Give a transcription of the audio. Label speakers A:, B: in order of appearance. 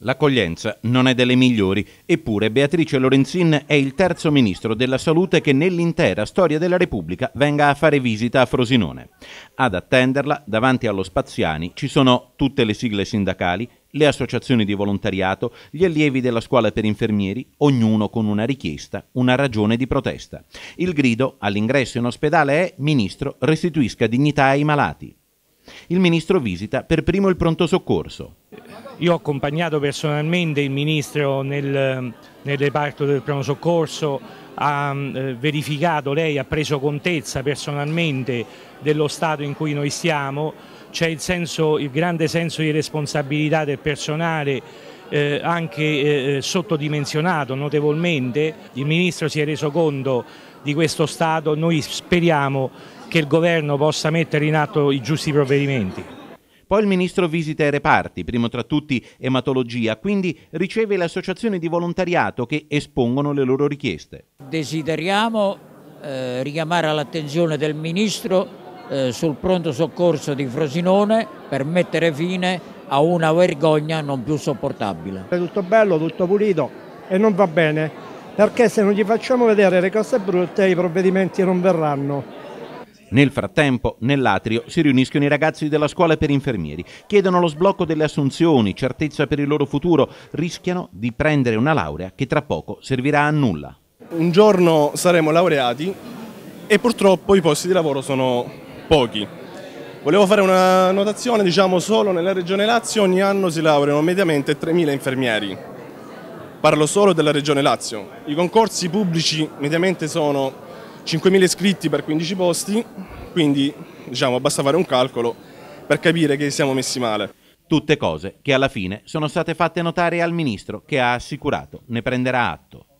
A: L'accoglienza non è delle migliori, eppure Beatrice Lorenzin è il terzo ministro della salute che nell'intera storia della Repubblica venga a fare visita a Frosinone. Ad attenderla, davanti allo Spaziani, ci sono tutte le sigle sindacali, le associazioni di volontariato, gli allievi della scuola per infermieri, ognuno con una richiesta, una ragione di protesta. Il grido all'ingresso in ospedale è Ministro, restituisca dignità ai malati. Il ministro visita per primo il pronto soccorso, io ho accompagnato
B: personalmente il Ministro nel, nel reparto del pronto soccorso, ha mm, eh, verificato, lei ha preso contezza personalmente dello stato in cui noi stiamo, c'è il, il grande senso di responsabilità del personale eh, anche eh, eh, sottodimensionato notevolmente, il Ministro si è reso conto di questo Stato, noi speriamo che il Governo possa mettere in
A: atto i giusti provvedimenti. Poi il ministro visita i reparti, primo tra tutti ematologia, quindi riceve le associazioni di volontariato che espongono le loro richieste.
C: Desideriamo eh, richiamare l'attenzione del ministro eh, sul pronto soccorso di Frosinone per mettere fine a una vergogna non più sopportabile.
D: È tutto bello, tutto pulito e non va bene perché se non gli facciamo vedere le cose brutte i provvedimenti non verranno.
A: Nel frattempo, nell'atrio si riuniscono i ragazzi della scuola per infermieri, chiedono lo sblocco delle assunzioni, certezza per il loro futuro, rischiano di prendere una laurea che tra poco servirà a nulla.
E: Un giorno saremo laureati e purtroppo i posti di lavoro sono pochi. Volevo fare una notazione, diciamo solo nella regione Lazio ogni anno si laureano mediamente 3.000 infermieri. Parlo solo della regione Lazio. I concorsi pubblici mediamente sono 5.000 iscritti per 15 posti, quindi diciamo, basta
A: fare un calcolo per capire che siamo messi male. Tutte cose che alla fine sono state fatte notare al Ministro che ha assicurato ne prenderà atto.